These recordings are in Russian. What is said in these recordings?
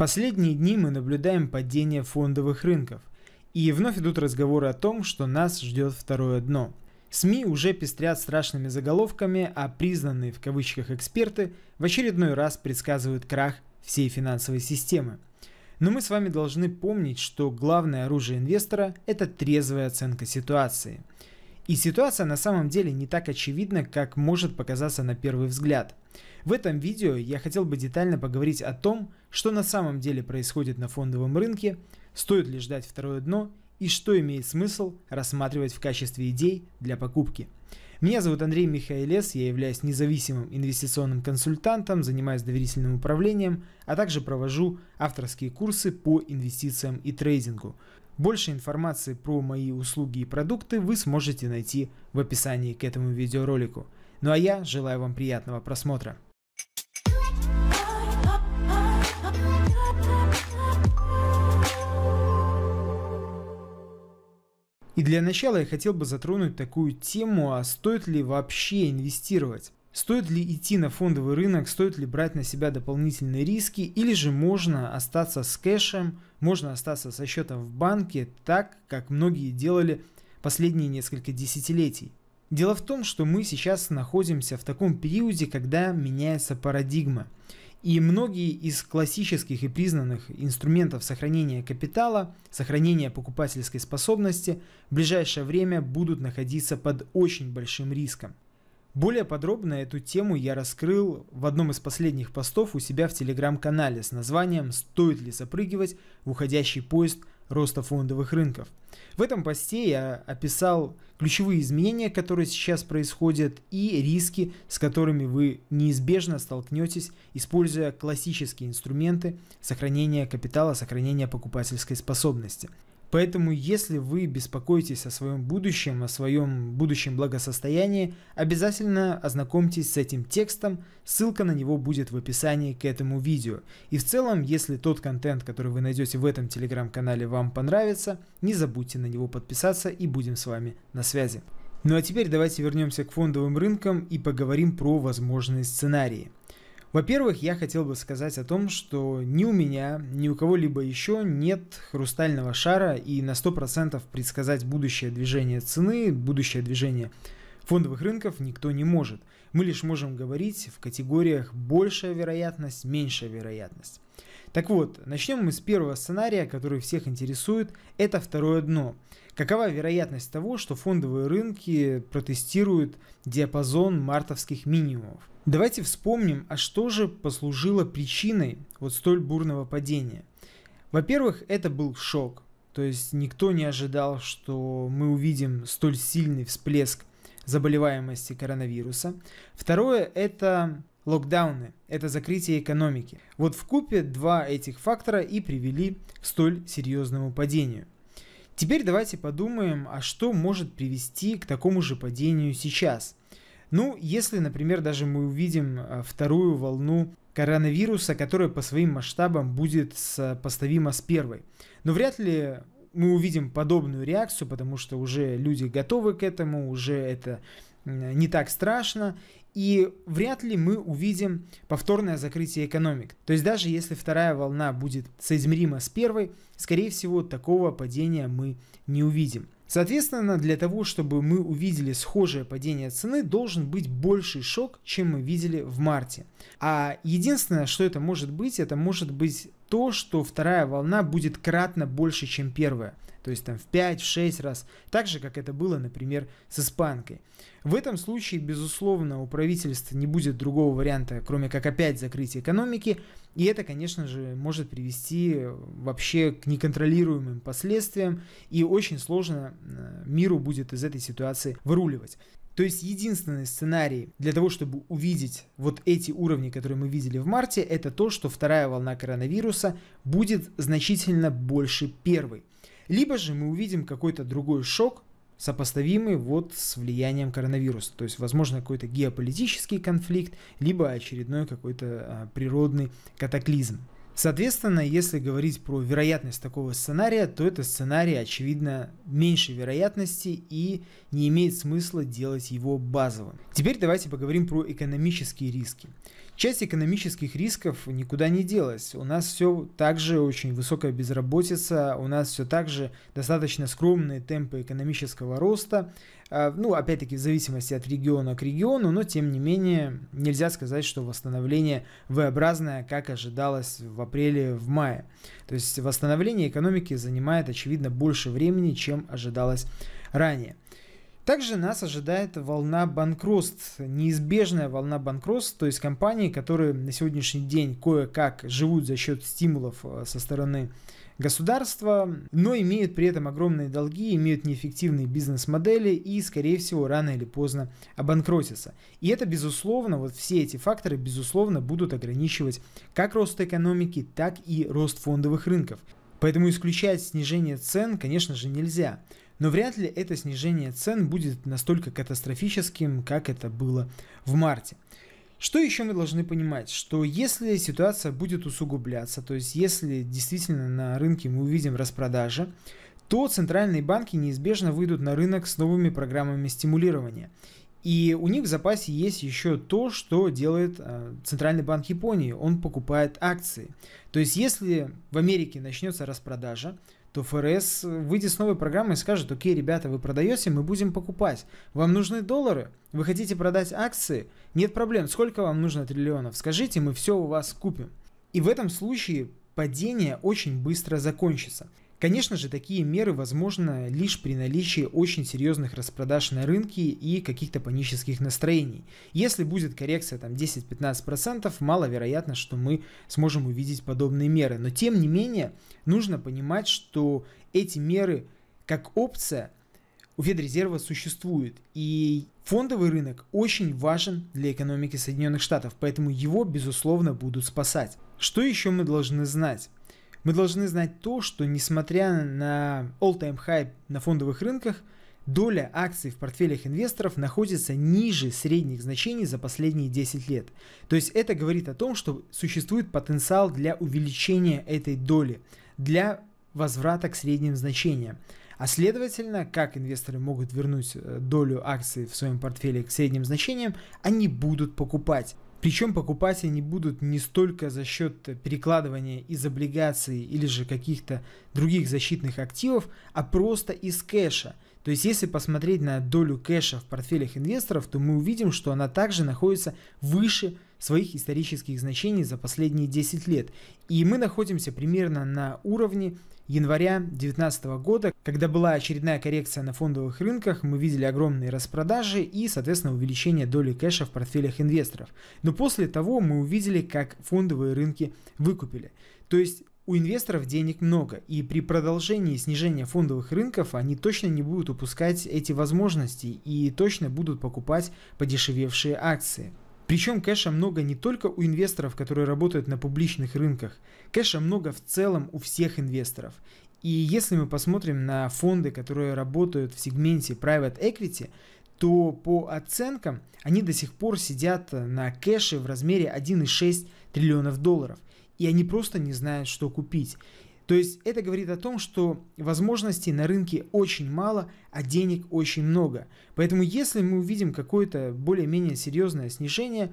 Последние дни мы наблюдаем падение фондовых рынков. И вновь идут разговоры о том, что нас ждет второе дно. СМИ уже пестрят страшными заголовками, а признанные в кавычках эксперты в очередной раз предсказывают крах всей финансовой системы. Но мы с вами должны помнить, что главное оружие инвестора – это трезвая оценка ситуации – и ситуация на самом деле не так очевидна, как может показаться на первый взгляд. В этом видео я хотел бы детально поговорить о том, что на самом деле происходит на фондовом рынке, стоит ли ждать второе дно и что имеет смысл рассматривать в качестве идей для покупки. Меня зовут Андрей Михайлес, я являюсь независимым инвестиционным консультантом, занимаюсь доверительным управлением, а также провожу авторские курсы по инвестициям и трейдингу. Больше информации про мои услуги и продукты вы сможете найти в описании к этому видеоролику. Ну а я желаю вам приятного просмотра. И для начала я хотел бы затронуть такую тему, а стоит ли вообще инвестировать? Стоит ли идти на фондовый рынок, стоит ли брать на себя дополнительные риски, или же можно остаться с кэшем, можно остаться со счетом в банке, так как многие делали последние несколько десятилетий. Дело в том, что мы сейчас находимся в таком периоде, когда меняется парадигма. И многие из классических и признанных инструментов сохранения капитала, сохранения покупательской способности в ближайшее время будут находиться под очень большим риском. Более подробно эту тему я раскрыл в одном из последних постов у себя в телеграм-канале с названием «Стоит ли запрыгивать в уходящий поезд роста фондовых рынков. В этом посте я описал ключевые изменения, которые сейчас происходят, и риски, с которыми вы неизбежно столкнетесь, используя классические инструменты сохранения капитала, сохранения покупательской способности. Поэтому, если вы беспокоитесь о своем будущем, о своем будущем благосостоянии, обязательно ознакомьтесь с этим текстом, ссылка на него будет в описании к этому видео. И в целом, если тот контент, который вы найдете в этом телеграм-канале вам понравится, не забудьте на него подписаться и будем с вами на связи. Ну а теперь давайте вернемся к фондовым рынкам и поговорим про возможные сценарии. Во-первых, я хотел бы сказать о том, что ни у меня, ни у кого-либо еще нет хрустального шара и на 100% предсказать будущее движение цены, будущее движение фондовых рынков никто не может. Мы лишь можем говорить в категориях большая вероятность, меньшая вероятность. Так вот, начнем мы с первого сценария, который всех интересует, это второе дно. Какова вероятность того, что фондовые рынки протестируют диапазон мартовских минимумов? Давайте вспомним, а что же послужило причиной вот столь бурного падения. Во-первых, это был шок. То есть никто не ожидал, что мы увидим столь сильный всплеск заболеваемости коронавируса. Второе – это локдауны, это закрытие экономики. Вот в купе два этих фактора и привели к столь серьезному падению. Теперь давайте подумаем, а что может привести к такому же падению сейчас – ну, если, например, даже мы увидим э, вторую волну коронавируса, которая по своим масштабам будет сопоставима э, с первой. Но вряд ли мы увидим подобную реакцию, потому что уже люди готовы к этому, уже это не так страшно, и вряд ли мы увидим повторное закрытие экономик. То есть даже если вторая волна будет соизмерима с первой, скорее всего такого падения мы не увидим. Соответственно, для того, чтобы мы увидели схожее падение цены, должен быть больший шок, чем мы видели в марте. А единственное, что это может быть, это может быть то, что вторая волна будет кратно больше, чем первая. То есть там в 5-6 раз. Так же, как это было, например, с испанкой. В этом случае, безусловно, у правительства не будет другого варианта, кроме как опять закрыть экономики и это, конечно же, может привести вообще к неконтролируемым последствиям, и очень сложно э, миру будет из этой ситуации выруливать. То есть единственный сценарий для того, чтобы увидеть вот эти уровни, которые мы видели в марте, это то, что вторая волна коронавируса будет значительно больше первой. Либо же мы увидим какой-то другой шок, сопоставимый вот с влиянием коронавируса. То есть, возможно, какой-то геополитический конфликт, либо очередной какой-то а, природный катаклизм. Соответственно, если говорить про вероятность такого сценария, то это сценарий, очевидно, меньшей вероятности и не имеет смысла делать его базовым. Теперь давайте поговорим про экономические риски. Часть экономических рисков никуда не делась. У нас все так же очень высокая безработица, у нас все так же достаточно скромные темпы экономического роста. А, ну, опять-таки, в зависимости от региона к региону, но тем не менее нельзя сказать, что восстановление V-образное, как ожидалось в апреле, в мае. То есть восстановление экономики занимает, очевидно, больше времени, чем ожидалось ранее. Также нас ожидает волна банкротств, неизбежная волна банкротств, то есть компании, которые на сегодняшний день кое-как живут за счет стимулов э, со стороны государства, но имеют при этом огромные долги, имеют неэффективные бизнес-модели и, скорее всего, рано или поздно обанкротятся. И это, безусловно, вот все эти факторы, безусловно, будут ограничивать как рост экономики, так и рост фондовых рынков. Поэтому исключать снижение цен, конечно же, нельзя но вряд ли это снижение цен будет настолько катастрофическим, как это было в марте. Что еще мы должны понимать? Что если ситуация будет усугубляться, то есть если действительно на рынке мы увидим распродажи, то центральные банки неизбежно выйдут на рынок с новыми программами стимулирования. И у них в запасе есть еще то, что делает э, Центральный банк Японии. Он покупает акции. То есть если в Америке начнется распродажа, то ФРС выйдет с новой программой и скажет, окей, ребята, вы продаете, мы будем покупать. Вам нужны доллары? Вы хотите продать акции? Нет проблем, сколько вам нужно триллионов? Скажите, мы все у вас купим. И в этом случае падение очень быстро закончится. Конечно же, такие меры возможны лишь при наличии очень серьезных распродаж на рынке и каких-то панических настроений. Если будет коррекция там 10-15%, маловероятно, что мы сможем увидеть подобные меры. Но тем не менее, нужно понимать, что эти меры как опция у Федрезерва существует. И фондовый рынок очень важен для экономики Соединенных Штатов, поэтому его, безусловно, будут спасать. Что еще мы должны знать? Мы должны знать то, что несмотря на all-time hype на фондовых рынках, доля акций в портфелях инвесторов находится ниже средних значений за последние 10 лет. То есть это говорит о том, что существует потенциал для увеличения этой доли, для возврата к средним значениям. А следовательно, как инвесторы могут вернуть э, долю акций в своем портфеле к средним значениям, они будут покупать. Причем покупать они будут не столько за счет перекладывания из облигаций или же каких-то других защитных активов, а просто из кэша. То есть если посмотреть на долю кэша в портфелях инвесторов, то мы увидим, что она также находится выше своих исторических значений за последние 10 лет. И мы находимся примерно на уровне января 2019 года, когда была очередная коррекция на фондовых рынках, мы видели огромные распродажи и, соответственно, увеличение доли кэша в портфелях инвесторов. Но после того мы увидели, как фондовые рынки выкупили. То есть у инвесторов денег много, и при продолжении снижения фондовых рынков они точно не будут упускать эти возможности и точно будут покупать подешевевшие акции. Причем кэша много не только у инвесторов, которые работают на публичных рынках, кэша много в целом у всех инвесторов. И если мы посмотрим на фонды, которые работают в сегменте private equity, то по оценкам они до сих пор сидят на кэше в размере 1,6 триллионов долларов. И они просто не знают, что купить. То есть это говорит о том, что возможностей на рынке очень мало, а денег очень много. Поэтому если мы увидим какое-то более-менее серьезное снижение,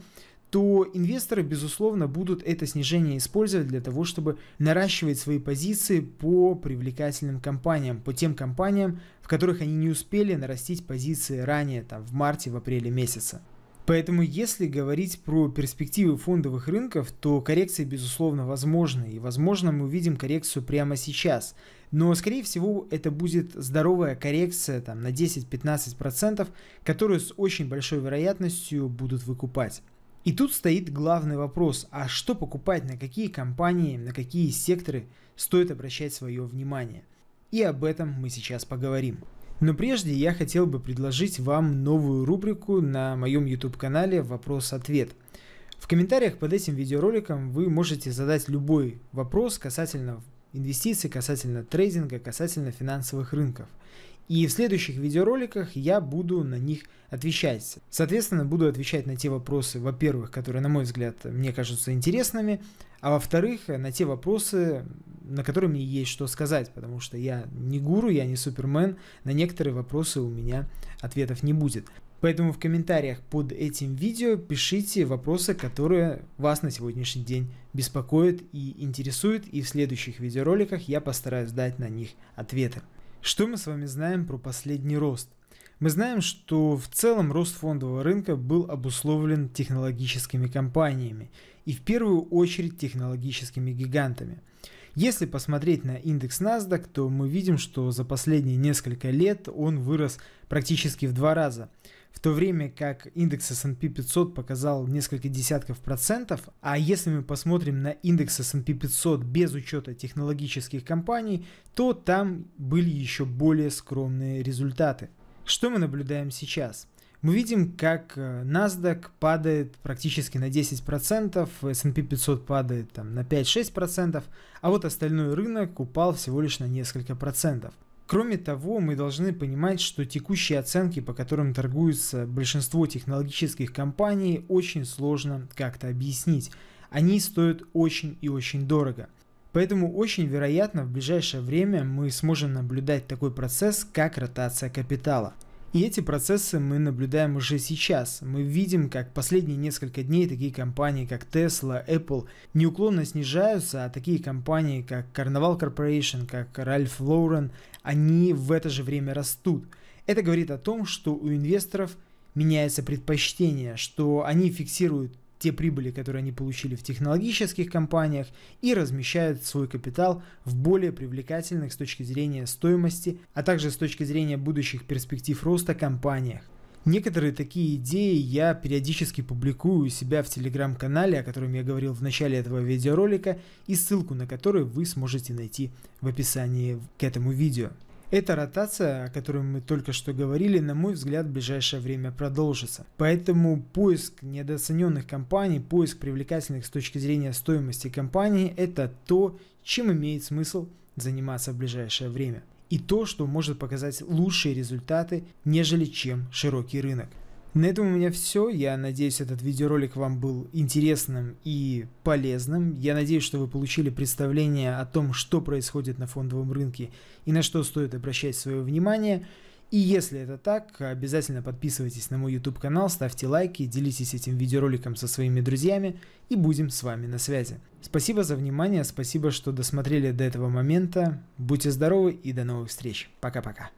то инвесторы, безусловно, будут это снижение использовать для того, чтобы наращивать свои позиции по привлекательным компаниям, по тем компаниям, в которых они не успели нарастить позиции ранее, там, в марте, в апреле месяца. Поэтому если говорить про перспективы фондовых рынков, то коррекция безусловно, возможна И, возможно, мы увидим коррекцию прямо сейчас. Но, скорее всего, это будет здоровая коррекция там, на 10-15%, которую с очень большой вероятностью будут выкупать. И тут стоит главный вопрос, а что покупать, на какие компании, на какие секторы стоит обращать свое внимание? И об этом мы сейчас поговорим. Но прежде я хотел бы предложить вам новую рубрику на моем YouTube-канале «Вопрос-ответ». В комментариях под этим видеороликом вы можете задать любой вопрос касательно инвестиций, касательно трейдинга, касательно финансовых рынков. И в следующих видеороликах я буду на них отвечать. Соответственно, буду отвечать на те вопросы, во-первых, которые, на мой взгляд, мне кажутся интересными, а во-вторых, на те вопросы, на которые мне есть что сказать, потому что я не гуру, я не супермен, на некоторые вопросы у меня ответов не будет. Поэтому в комментариях под этим видео пишите вопросы, которые вас на сегодняшний день беспокоят и интересуют, и в следующих видеороликах я постараюсь дать на них ответы. Что мы с вами знаем про последний рост? Мы знаем, что в целом рост фондового рынка был обусловлен технологическими компаниями и в первую очередь технологическими гигантами. Если посмотреть на индекс NASDAQ, то мы видим, что за последние несколько лет он вырос практически в два раза – в то время как индекс S&P 500 показал несколько десятков процентов, а если мы посмотрим на индекс S&P 500 без учета технологических компаний, то там были еще более скромные результаты. Что мы наблюдаем сейчас? мы видим, как э, NASDAQ падает практически на 10%, S&P 500 падает там, на 5-6%, а вот остальной рынок упал всего лишь на несколько процентов. Кроме того, мы должны понимать, что текущие оценки, по которым торгуется большинство технологических компаний, очень сложно как-то объяснить. Они стоят очень и очень дорого. Поэтому очень вероятно в ближайшее время мы сможем наблюдать такой процесс, как ротация капитала – и эти процессы мы наблюдаем уже сейчас. Мы видим, как последние несколько дней такие компании, как Tesla, Apple, неуклонно снижаются, а такие компании, как Carnival Corporation, как Ralph Lauren, они в это же время растут. Это говорит о том, что у инвесторов меняется предпочтение, что они фиксируют те прибыли, которые они получили в технологических компаниях, и размещают свой капитал в более привлекательных с точки зрения стоимости, а также с точки зрения будущих перспектив роста компаниях. Некоторые такие идеи я периодически публикую у себя в телеграм-канале, о котором я говорил в начале этого видеоролика, и ссылку на который вы сможете найти в описании к этому видео. Эта ротация, о которой мы только что говорили, на мой взгляд, в ближайшее время продолжится. Поэтому поиск недооцененных компаний, поиск привлекательных с точки зрения стоимости компании – это то, чем имеет смысл заниматься в ближайшее время. И то, что может показать лучшие результаты, нежели чем широкий рынок. На этом у меня все. Я надеюсь, этот видеоролик вам был интересным и полезным. Я надеюсь, что вы получили представление о том, что происходит на фондовом рынке и на что стоит обращать свое внимание. И если это так, обязательно подписывайтесь на мой YouTube канал, ставьте лайки, делитесь этим видеороликом со своими друзьями и будем с вами на связи. Спасибо за внимание, спасибо, что досмотрели до этого момента. Будьте здоровы и до новых встреч. Пока-пока.